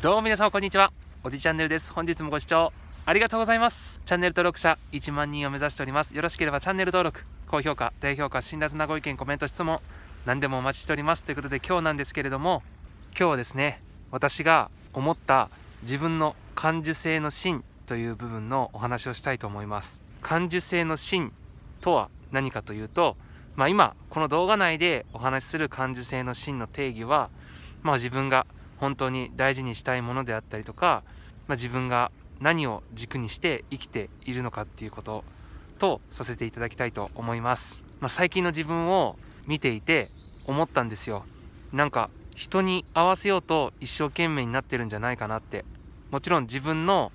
どうも皆様こんにちはおじチャンネルです本日もご視聴ありがとうございますチャンネル登録者1万人を目指しておりますよろしければチャンネル登録高評価低評価辛辣なご意見コメント質問何でもお待ちしておりますということで今日なんですけれども今日はですね私が思った自分の感受性の芯という部分のお話をしたいと思います感受性の芯とは何かというとまあ今この動画内でお話しする感受性の芯の定義はまあ自分が本当に大事にしたいものであったりとか、まあ、自分が何を軸にして生きているのかっていうこととさせていただきたいと思います、まあ、最近の自分を見ていて思ったんですよなんか人に合わせようと一生懸命になってるんじゃないかなってもちろん自分の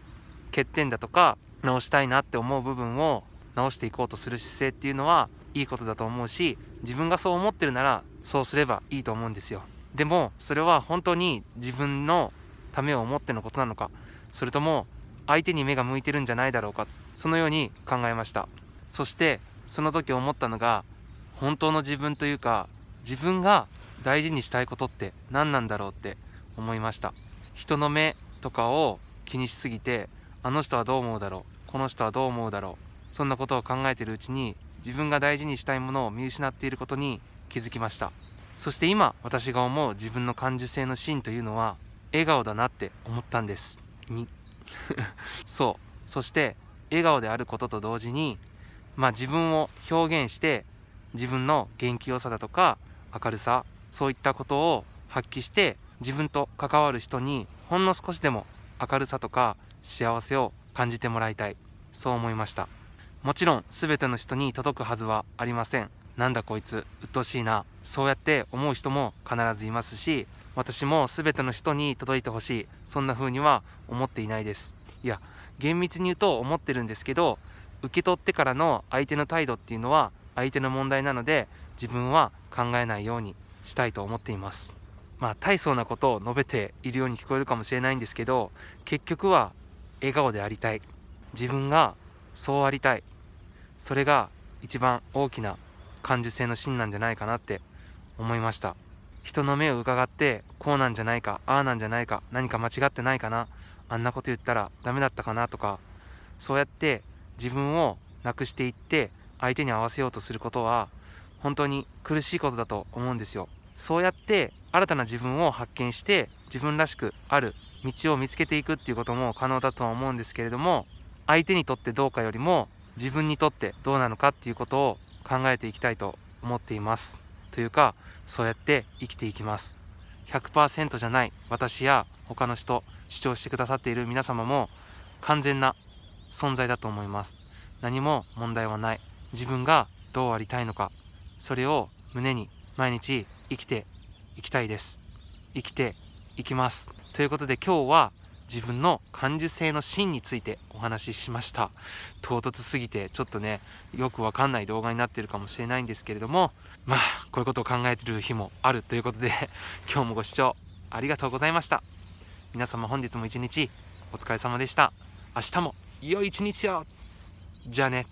欠点だとか直したいなって思う部分を直していこうとする姿勢っていうのはいいことだと思うし自分がそう思ってるならそうすればいいと思うんですよでもそれは本当に自分のためを思ってのことなのかそれとも相手に目が向いてるんじゃないだろうかそのように考えましたそしてその時思ったのが本当の自分というか自分が大事にしたいことって何なんだろうって思いました人の目とかを気にしすぎてあの人はどう思うだろうこの人はどう思うだろうそんなことを考えてるうちに自分が大事にしたいものを見失っていることに気づきましたそして今私が思う自分の感受性のシーンというのは笑顔だなって思ったんです そうそして笑顔であることと同時にまあ自分を表現して自分の元気よさだとか明るさそういったことを発揮して自分と関わる人にほんの少しでも明るさとか幸せを感じてもらいたいそう思いましたもちろん全ての人に届くはずはありませんなんだこいつ鬱陶しいなそうやって思う人も必ずいますし私も全ての人に届いてほしいそんな風には思っていないですいや厳密に言うと思ってるんですけど受け取ってからの相手の態度っていうのは相手の問題なので自分は考えないようにしたいと思っていますまあ大層なことを述べているように聞こえるかもしれないんですけど結局は笑顔でありたい自分がそうありたいそれが一番大きな感受性の芯なんじゃないかなって思いました人の目を伺ってこうなんじゃないかああなんじゃないか何か間違ってないかなあんなこと言ったらダメだったかなとかそうやって自分をなくしていって相手に合わせようとすることは本当に苦しいことだと思うんですよそうやって新たな自分を発見して自分らしくある道を見つけていくっていうことも可能だとは思うんですけれども相手にとってどうかよりも自分にとってどうなのかっていうことを考えていきたいと思っていますというかそうやって生きていきます100%じゃない私や他の人主張してくださっている皆様も完全な存在だと思います何も問題はない自分がどうありたいのかそれを胸に毎日生きていきたいです生きていきますということで今日は自分の感受性の芯についてお話ししました唐突すぎてちょっとねよくわかんない動画になってるかもしれないんですけれどもまあこういうことを考えてる日もあるということで 今日もご視聴ありがとうございました皆様本日も一日お疲れ様でした明日も良い一日をじゃあね